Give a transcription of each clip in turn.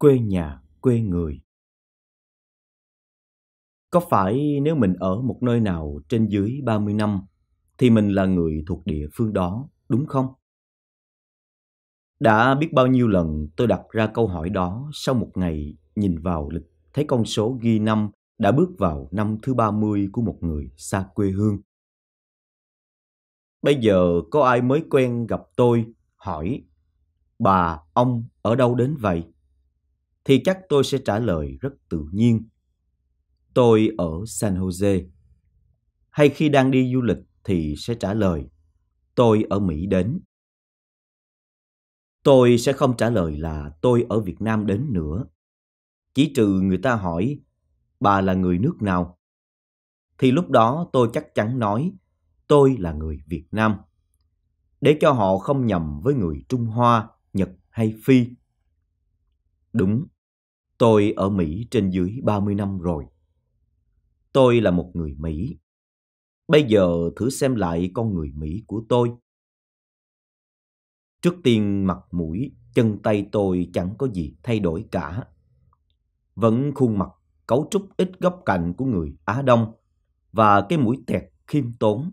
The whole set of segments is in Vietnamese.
quê nhà, quê người. Có phải nếu mình ở một nơi nào trên dưới 30 năm thì mình là người thuộc địa phương đó, đúng không? Đã biết bao nhiêu lần tôi đặt ra câu hỏi đó sau một ngày nhìn vào lịch thấy con số ghi năm đã bước vào năm thứ 30 của một người xa quê hương. Bây giờ có ai mới quen gặp tôi hỏi bà ông ở đâu đến vậy? thì chắc tôi sẽ trả lời rất tự nhiên. Tôi ở San Jose. Hay khi đang đi du lịch thì sẽ trả lời tôi ở Mỹ đến. Tôi sẽ không trả lời là tôi ở Việt Nam đến nữa. Chỉ trừ người ta hỏi bà là người nước nào thì lúc đó tôi chắc chắn nói tôi là người Việt Nam. Để cho họ không nhầm với người Trung Hoa, Nhật hay Phi. Đúng, Tôi ở Mỹ trên dưới 30 năm rồi. Tôi là một người Mỹ. Bây giờ thử xem lại con người Mỹ của tôi. Trước tiên mặt mũi, chân tay tôi chẳng có gì thay đổi cả. Vẫn khuôn mặt, cấu trúc ít góc cạnh của người Á Đông và cái mũi tẹt khiêm tốn,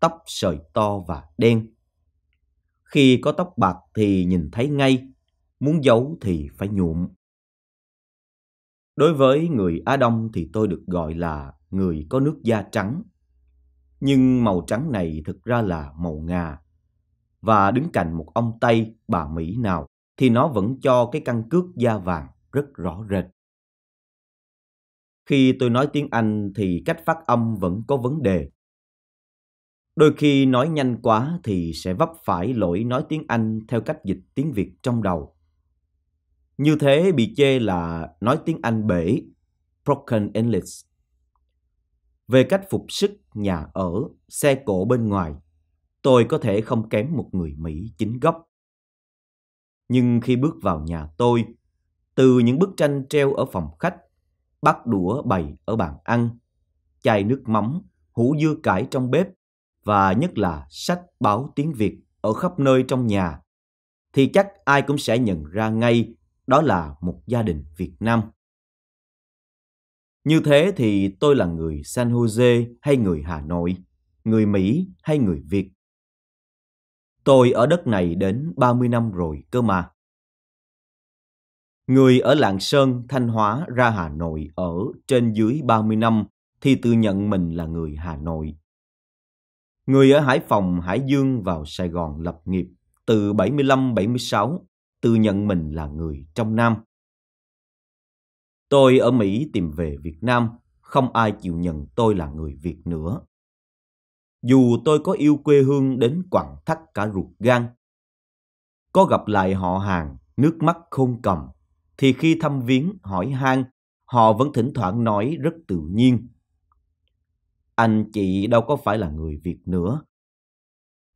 tóc sợi to và đen. Khi có tóc bạc thì nhìn thấy ngay, muốn giấu thì phải nhuộm. Đối với người Á Đông thì tôi được gọi là người có nước da trắng. Nhưng màu trắng này thực ra là màu ngà. Và đứng cạnh một ông Tây, bà Mỹ nào thì nó vẫn cho cái căn cước da vàng rất rõ rệt. Khi tôi nói tiếng Anh thì cách phát âm vẫn có vấn đề. Đôi khi nói nhanh quá thì sẽ vấp phải lỗi nói tiếng Anh theo cách dịch tiếng Việt trong đầu. Như thế bị chê là nói tiếng Anh bể, broken English. Về cách phục sức, nhà ở, xe cổ bên ngoài, tôi có thể không kém một người Mỹ chính gốc. Nhưng khi bước vào nhà tôi, từ những bức tranh treo ở phòng khách, bát đũa bày ở bàn ăn, chai nước mắm, hũ dưa cải trong bếp và nhất là sách báo tiếng Việt ở khắp nơi trong nhà, thì chắc ai cũng sẽ nhận ra ngay đó là một gia đình Việt Nam. Như thế thì tôi là người San Jose hay người Hà Nội, người Mỹ hay người Việt. Tôi ở đất này đến 30 năm rồi cơ mà. Người ở Lạng Sơn, Thanh Hóa ra Hà Nội ở trên dưới 30 năm thì tự nhận mình là người Hà Nội. Người ở Hải Phòng, Hải Dương vào Sài Gòn lập nghiệp từ 75-76 tự nhận mình là người trong Nam. Tôi ở Mỹ tìm về Việt Nam, không ai chịu nhận tôi là người Việt nữa. Dù tôi có yêu quê hương đến quặn thắt cả ruột gan, có gặp lại họ hàng, nước mắt không cầm, thì khi thăm viếng hỏi han, họ vẫn thỉnh thoảng nói rất tự nhiên. Anh chị đâu có phải là người Việt nữa.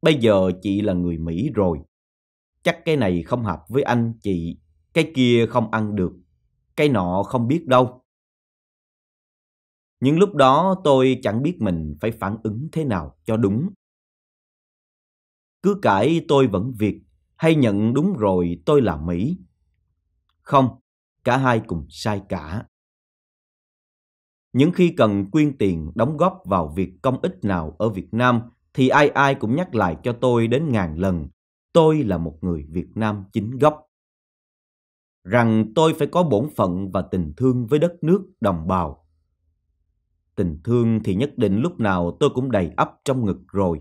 Bây giờ chị là người Mỹ rồi, chắc cái này không hợp với anh chị, cái kia không ăn được, cái nọ không biết đâu. Những lúc đó tôi chẳng biết mình phải phản ứng thế nào cho đúng. Cứ cãi tôi vẫn việc hay nhận đúng rồi tôi là Mỹ. Không, cả hai cùng sai cả. Những khi cần quyên tiền đóng góp vào việc công ích nào ở Việt Nam thì ai ai cũng nhắc lại cho tôi đến ngàn lần tôi là một người Việt Nam chính gốc. Rằng tôi phải có bổn phận và tình thương với đất nước đồng bào. Tình thương thì nhất định lúc nào tôi cũng đầy ắp trong ngực rồi.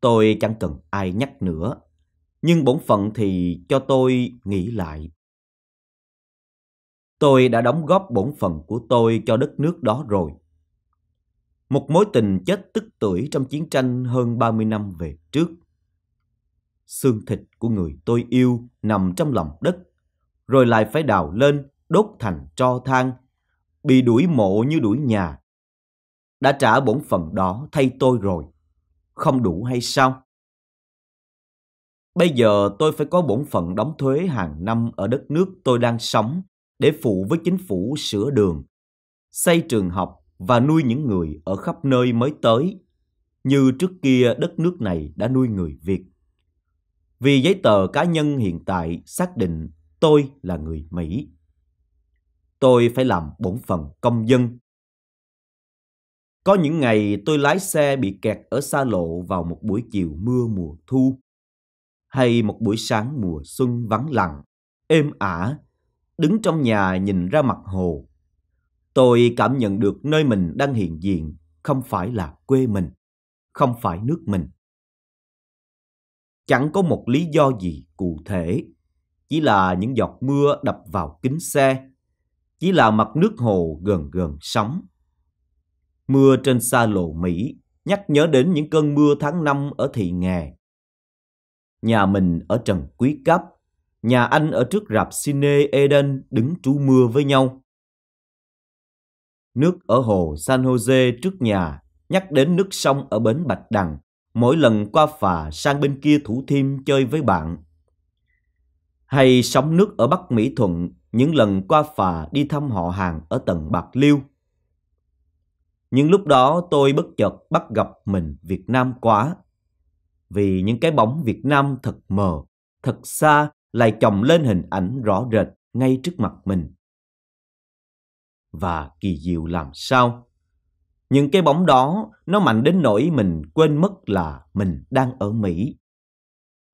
Tôi chẳng cần ai nhắc nữa, nhưng bổn phận thì cho tôi nghĩ lại. Tôi đã đóng góp bổn phận của tôi cho đất nước đó rồi. Một mối tình chết tức tuổi trong chiến tranh hơn 30 năm về trước – xương thịt của người tôi yêu nằm trong lòng đất, rồi lại phải đào lên, đốt thành tro than, bị đuổi mộ như đuổi nhà. Đã trả bổn phận đó thay tôi rồi, không đủ hay sao? Bây giờ tôi phải có bổn phận đóng thuế hàng năm ở đất nước tôi đang sống để phụ với chính phủ sửa đường, xây trường học và nuôi những người ở khắp nơi mới tới, như trước kia đất nước này đã nuôi người Việt vì giấy tờ cá nhân hiện tại xác định tôi là người Mỹ. Tôi phải làm bổn phận công dân. Có những ngày tôi lái xe bị kẹt ở xa lộ vào một buổi chiều mưa mùa thu hay một buổi sáng mùa xuân vắng lặng, êm ả, đứng trong nhà nhìn ra mặt hồ. Tôi cảm nhận được nơi mình đang hiện diện không phải là quê mình, không phải nước mình chẳng có một lý do gì cụ thể. Chỉ là những giọt mưa đập vào kính xe, chỉ là mặt nước hồ gần gần sóng. Mưa trên xa lộ Mỹ nhắc nhớ đến những cơn mưa tháng năm ở thị nghè. Nhà mình ở trần quý cấp, nhà anh ở trước rạp Cine Eden đứng trú mưa với nhau. Nước ở hồ San Jose trước nhà nhắc đến nước sông ở bến Bạch Đằng mỗi lần qua phà sang bên kia Thủ Thiêm chơi với bạn. Hay sóng nước ở Bắc Mỹ Thuận những lần qua phà đi thăm họ hàng ở tầng Bạc Liêu. Những lúc đó tôi bất chợt bắt gặp mình Việt Nam quá. Vì những cái bóng Việt Nam thật mờ, thật xa lại chồng lên hình ảnh rõ rệt ngay trước mặt mình. Và kỳ diệu làm sao? Những cái bóng đó nó mạnh đến nỗi mình quên mất là mình đang ở Mỹ.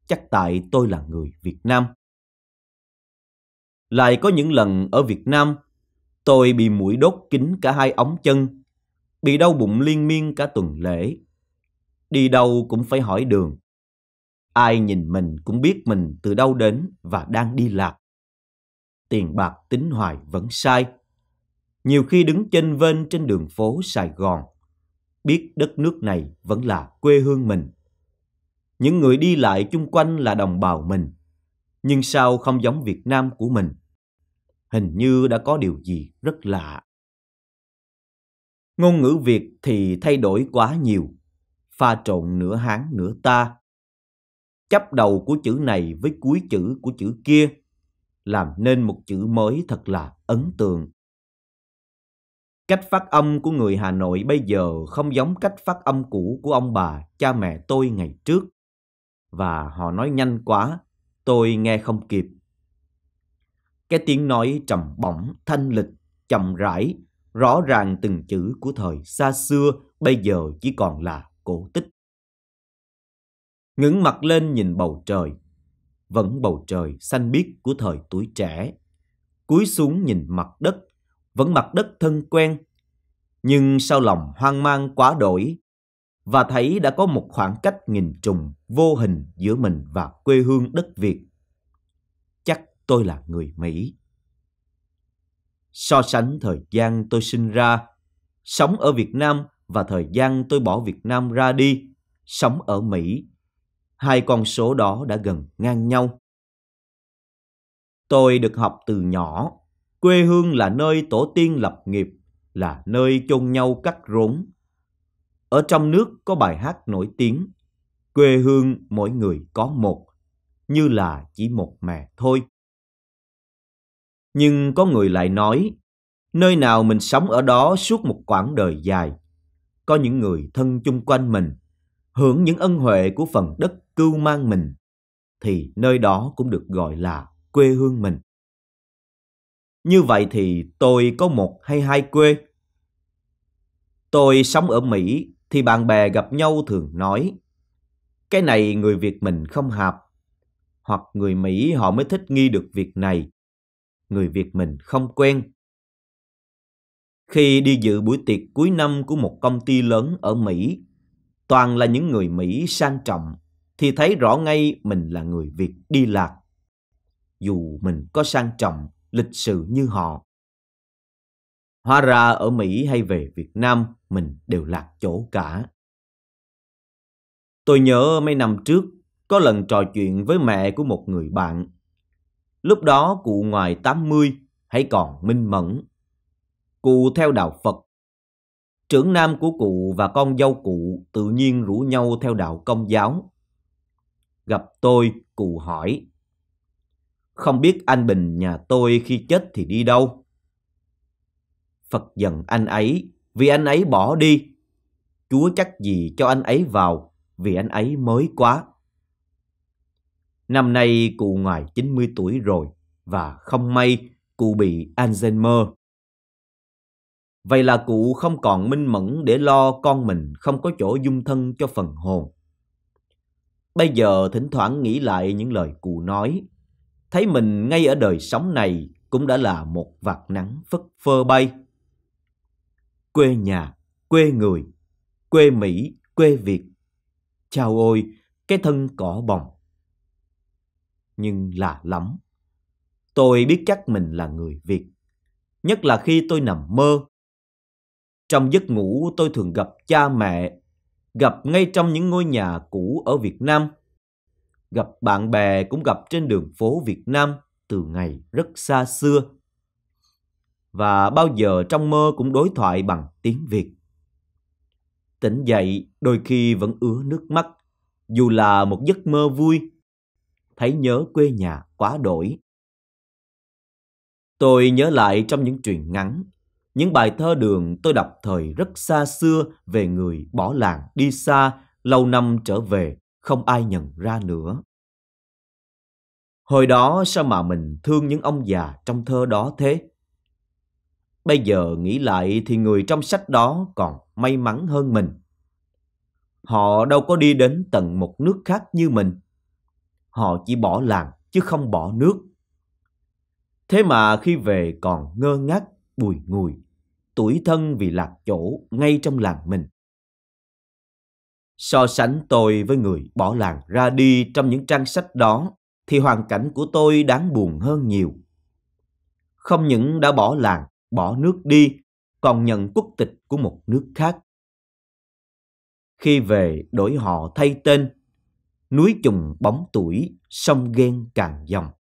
Chắc tại tôi là người Việt Nam. Lại có những lần ở Việt Nam, tôi bị mũi đốt kín cả hai ống chân, bị đau bụng liên miên cả tuần lễ. Đi đâu cũng phải hỏi đường. Ai nhìn mình cũng biết mình từ đâu đến và đang đi lạc. Tiền bạc tính hoài vẫn sai nhiều khi đứng chênh vênh trên đường phố Sài Gòn, biết đất nước này vẫn là quê hương mình. Những người đi lại chung quanh là đồng bào mình, nhưng sao không giống Việt Nam của mình? Hình như đã có điều gì rất lạ. Ngôn ngữ Việt thì thay đổi quá nhiều, pha trộn nửa Hán nửa ta. Chấp đầu của chữ này với cuối chữ của chữ kia, làm nên một chữ mới thật là ấn tượng Cách phát âm của người Hà Nội bây giờ không giống cách phát âm cũ của ông bà, cha mẹ tôi ngày trước. Và họ nói nhanh quá, tôi nghe không kịp. Cái tiếng nói trầm bổng, thanh lịch, chậm rãi, rõ ràng từng chữ của thời xa xưa bây giờ chỉ còn là cổ tích. Ngưỡng mặt lên nhìn bầu trời, vẫn bầu trời xanh biếc của thời tuổi trẻ. Cúi xuống nhìn mặt đất vẫn mặt đất thân quen, nhưng sau lòng hoang mang quá đổi và thấy đã có một khoảng cách nghìn trùng vô hình giữa mình và quê hương đất Việt. Chắc tôi là người Mỹ. So sánh thời gian tôi sinh ra, sống ở Việt Nam và thời gian tôi bỏ Việt Nam ra đi, sống ở Mỹ, hai con số đó đã gần ngang nhau. Tôi được học từ nhỏ Quê hương là nơi tổ tiên lập nghiệp, là nơi chôn nhau cắt rốn. Ở trong nước có bài hát nổi tiếng, quê hương mỗi người có một, như là chỉ một mẹ thôi. Nhưng có người lại nói, nơi nào mình sống ở đó suốt một quãng đời dài. Có những người thân chung quanh mình, hưởng những ân huệ của phần đất cưu mang mình, thì nơi đó cũng được gọi là quê hương mình. Như vậy thì tôi có một hay hai quê. Tôi sống ở Mỹ thì bạn bè gặp nhau thường nói cái này người Việt mình không hợp hoặc người Mỹ họ mới thích nghi được việc này. Người Việt mình không quen. Khi đi dự buổi tiệc cuối năm của một công ty lớn ở Mỹ, toàn là những người Mỹ sang trọng thì thấy rõ ngay mình là người Việt đi lạc. Dù mình có sang trọng lịch sự như họ. Hóa ra ở Mỹ hay về Việt Nam mình đều lạc chỗ cả. Tôi nhớ mấy năm trước có lần trò chuyện với mẹ của một người bạn. Lúc đó cụ ngoài 80 hãy còn minh mẫn. Cụ theo đạo Phật. Trưởng nam của cụ và con dâu cụ tự nhiên rủ nhau theo đạo công giáo. Gặp tôi, cụ hỏi không biết anh Bình nhà tôi khi chết thì đi đâu? Phật giận anh ấy vì anh ấy bỏ đi. Chúa chắc gì cho anh ấy vào vì anh ấy mới quá. Năm nay cụ ngoài 90 tuổi rồi và không may cụ bị Alzheimer. Vậy là cụ không còn minh mẫn để lo con mình không có chỗ dung thân cho phần hồn. Bây giờ thỉnh thoảng nghĩ lại những lời cụ nói thấy mình ngay ở đời sống này cũng đã là một vạt nắng phất phơ bay. Quê nhà, quê người, quê Mỹ, quê Việt. chào ôi, cái thân cỏ bồng. Nhưng là lắm. Tôi biết chắc mình là người Việt. Nhất là khi tôi nằm mơ. Trong giấc ngủ tôi thường gặp cha mẹ, gặp ngay trong những ngôi nhà cũ ở Việt Nam gặp bạn bè cũng gặp trên đường phố Việt Nam từ ngày rất xa xưa. Và bao giờ trong mơ cũng đối thoại bằng tiếng Việt. Tỉnh dậy đôi khi vẫn ứa nước mắt, dù là một giấc mơ vui, thấy nhớ quê nhà quá đổi. Tôi nhớ lại trong những truyện ngắn, những bài thơ đường tôi đọc thời rất xa xưa về người bỏ làng đi xa, lâu năm trở về không ai nhận ra nữa. Hồi đó sao mà mình thương những ông già trong thơ đó thế? Bây giờ nghĩ lại thì người trong sách đó còn may mắn hơn mình. Họ đâu có đi đến tận một nước khác như mình. Họ chỉ bỏ làng chứ không bỏ nước. Thế mà khi về còn ngơ ngác, bùi ngùi, tuổi thân vì lạc chỗ ngay trong làng mình. So sánh tôi với người bỏ làng ra đi trong những trang sách đó thì hoàn cảnh của tôi đáng buồn hơn nhiều. Không những đã bỏ làng, bỏ nước đi, còn nhận quốc tịch của một nước khác. Khi về đổi họ thay tên, núi trùng bóng tuổi, sông ghen càng dòng.